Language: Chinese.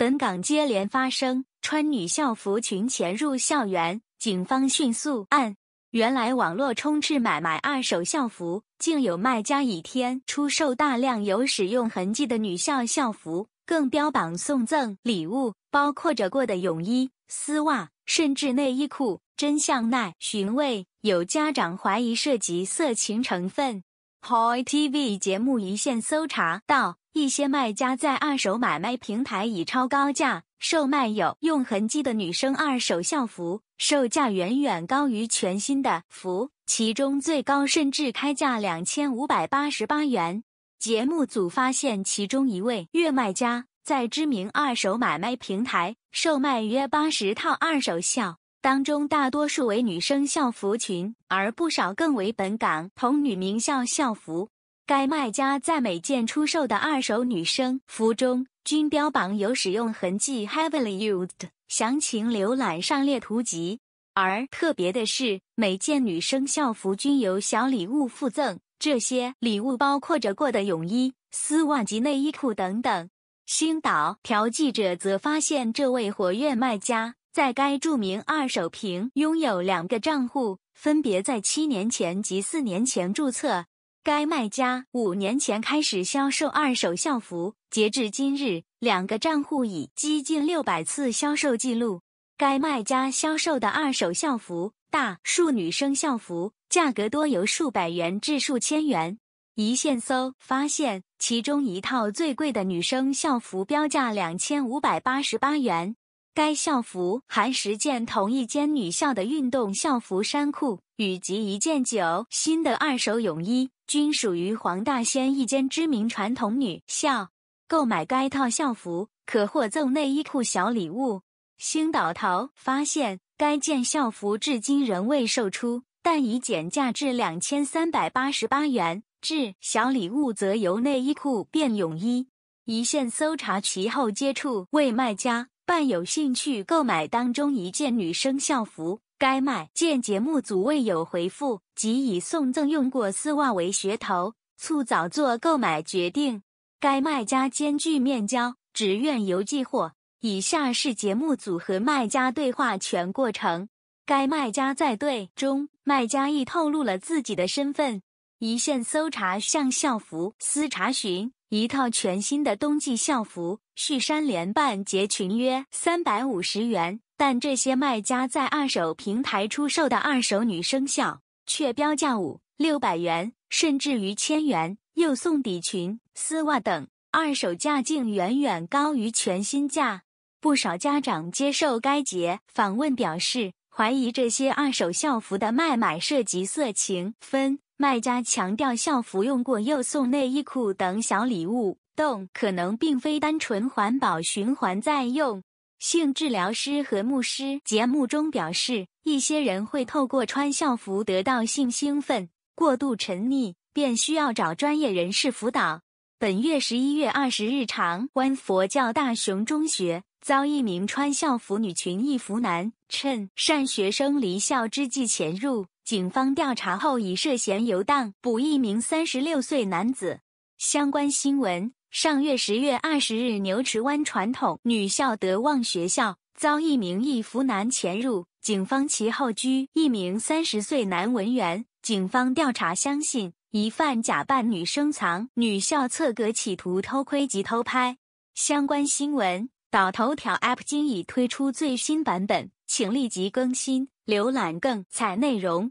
本港接连发生穿女校服裙潜入校园，警方迅速按。原来网络充斥买卖二手校服，竟有卖家以天出售大量有使用痕迹的女校校服，更标榜送赠礼物，包括着过的泳衣、丝袜，甚至内衣裤。真相耐寻味，有家长怀疑涉及色情成分。HOI TV 节目一线搜查到。一些卖家在二手买卖平台以超高价售卖有用痕迹的女生二手校服，售价远远高于全新的服，其中最高甚至开价两千五百八十八元。节目组发现，其中一位月卖家在知名二手买卖平台售卖约八十套二手校，当中大多数为女生校服群，而不少更为本港同女名校校服。该卖家在每件出售的二手女生服中均标榜有使用痕迹 （heavily used），详情浏览上列图集。而特别的是，每件女生校服均有小礼物附赠，这些礼物包括着过的泳衣、丝袜及内衣裤等等。星岛调记者则发现，这位活跃卖家在该著名二手平拥有两个账户，分别在七年前及四年前注册。该卖家五年前开始销售二手校服，截至今日，两个账户已积近六百次销售记录。该卖家销售的二手校服，大数女生校服，价格多由数百元至数千元。一线搜发现，其中一套最贵的女生校服标价两千五百八十八元。该校服含十件同一间女校的运动校服衫裤，以及一件九新的二手泳衣。均属于黄大仙一间知名传统女校。购买该套校服可获赠内衣裤小礼物。星岛淘发现，该件校服至今仍未售出，但已减价至两千三百八十八元。至小礼物则由内衣裤变泳衣。一线搜查其后接触为卖家，伴有兴趣购买当中一件女生校服。该卖见节目组未有回复，即以送赠用过丝袜为噱头，促早做购买决定。该卖家兼具面交、只愿邮寄货。以下是节目组和卖家对话全过程。该卖家在对中，卖家亦透露了自己的身份，一线搜查向校服私查询。一套全新的冬季校服，恤衫、连半截裙约三百五十元，但这些卖家在二手平台出售的二手女生校，却标价五、六百元，甚至于千元，又送底裙、丝袜等，二手价竟远远高于全新价。不少家长接受该节访问表示，怀疑这些二手校服的卖买涉及色情分。卖家强调校服用过又送内衣裤等小礼物，动可能并非单纯环保循环再用。性治疗师和牧师节目中表示，一些人会透过穿校服得到性兴奋，过度沉溺便需要找专业人士辅导。本月十一月二十日，长官佛教大雄中学。遭一名穿校服女裙、衣服男趁善学生离校之际潜入，警方调查后已涉嫌游荡，捕一名三十六岁男子。相关新闻：上月十月二十日，牛池湾传统女校德旺学校遭一名衣服男潜入，警方其后拘一名三十岁男文员。警方调查相信，疑犯假扮女生藏女校厕格，企图偷窥及偷拍。相关新闻。岛头条 App 今已推出最新版本，请立即更新，浏览更彩内容。